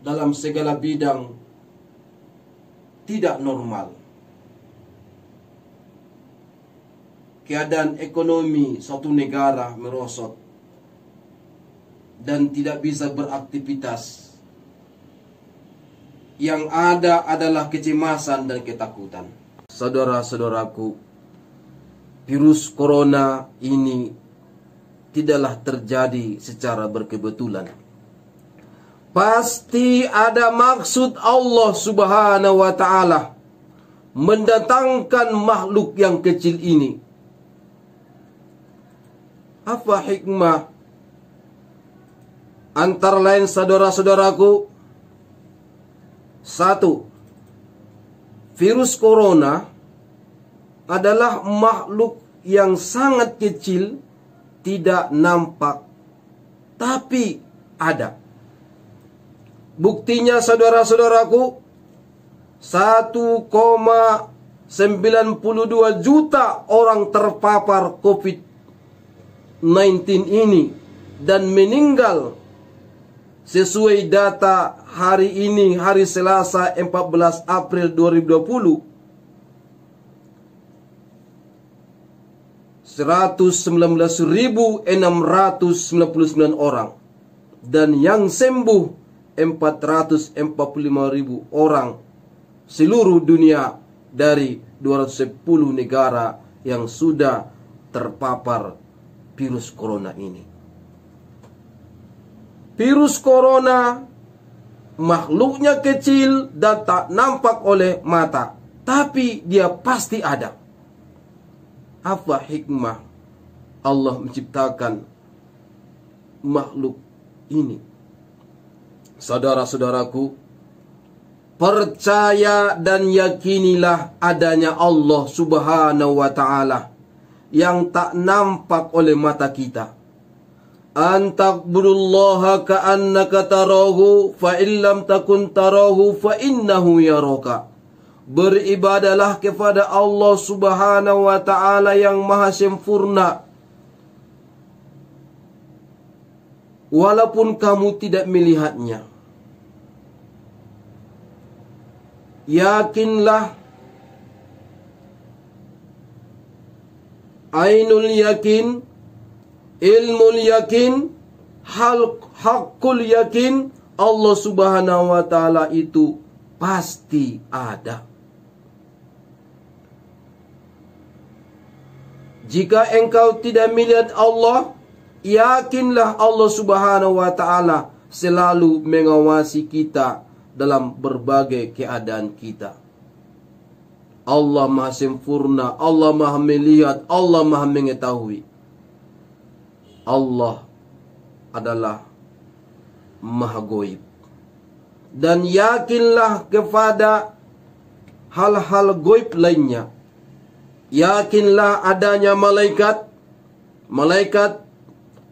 dalam segala bidang tidak normal. Keadaan ekonomi suatu negara merosot dan tidak bisa beraktivitas. Yang ada adalah kecemasan dan ketakutan. Saudara-saudaraku, virus corona ini tidaklah terjadi secara berkebetulan Pasti ada maksud Allah subhanahu wa ta'ala Mendatangkan makhluk yang kecil ini Apa hikmah? Antara lain saudara-saudaraku Satu Virus corona adalah makhluk yang sangat kecil tidak nampak tapi ada. Buktinya saudara-saudaraku 1,92 juta orang terpapar COVID-19 ini dan meninggal sesuai data hari ini hari Selasa 14 April 2020 119.699 orang dan yang sembuh 445 ribu orang seluruh dunia dari 210 negara yang sudah terpapar virus corona ini. Virus corona makhluknya kecil dan tak nampak oleh mata, tapi dia pasti ada. Apa hikmah Allah menciptakan makhluk ini? saudara-saudaraku, percaya dan yakinilah adanya Allah Subhanahu wa taala yang tak nampak oleh mata kita. Antaqbulullaha ka'annaka tarahu fa illam takun tarahu fa innahu roka. Beribadalah kepada Allah Subhanahu wa taala yang maha sempurna. Walaupun kamu tidak melihatnya. yakinlah ainul yakin Ilmu yakin hal hakul yakin Allah Subhanahu wa taala itu pasti ada Jika engkau tidak melihat Allah yakinlah Allah Subhanahu wa taala selalu mengawasi kita dalam berbagai keadaan kita. Allah maha sempurna, Allah maha melihat, Allah maha mengetahui. Allah adalah maha goib. Dan yakinlah kepada hal-hal goib lainnya. Yakinlah adanya malaikat. Malaikat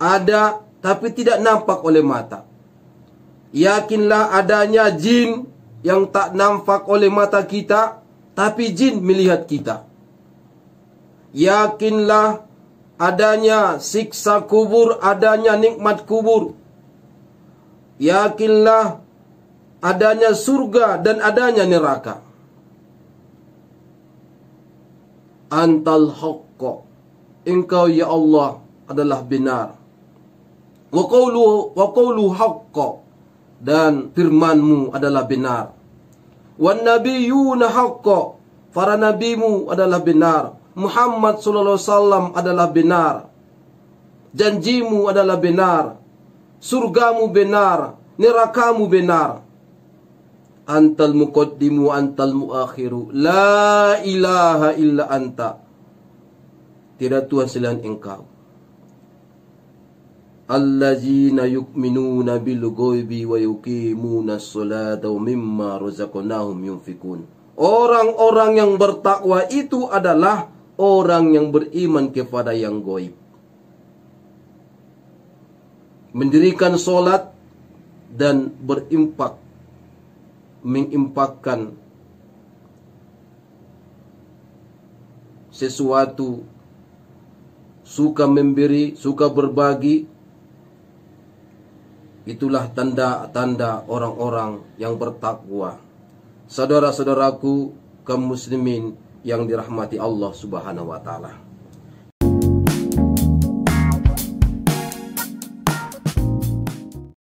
ada tapi tidak nampak oleh mata. Yakinlah adanya jin yang tak nampak oleh mata kita Tapi jin melihat kita Yakinlah adanya siksa kubur, adanya nikmat kubur Yakinlah adanya surga dan adanya neraka Antal haqqa Engkau ya Allah adalah benar Wa qawlu, wa qawlu haqqa dan firmanmu adalah benar. Wan nabiyuna haqqa, para nabimu adalah benar. Muhammad sallallahu alaihi wasallam adalah benar. Janjimu adalah benar. Surgamu benar, nerakamu benar. Antal muqaddimu antal muakhiru. La ilaha illa anta. Tidak Tuhan selain engkau allazina yu'minuna bil ghaibi wa yuqimuna sholata wa mimma razaqnahum yunfikun. Orang-orang yang bertakwa itu adalah orang yang beriman kepada yang goib. Mendirikan sholat dan berimpak, mengimpakkan sesuatu, suka memberi, suka berbagi, Itulah tanda-tanda orang-orang yang bertakwa. Saudara-saudaraku kaum muslimin yang dirahmati Allah Subhanahu wa taala.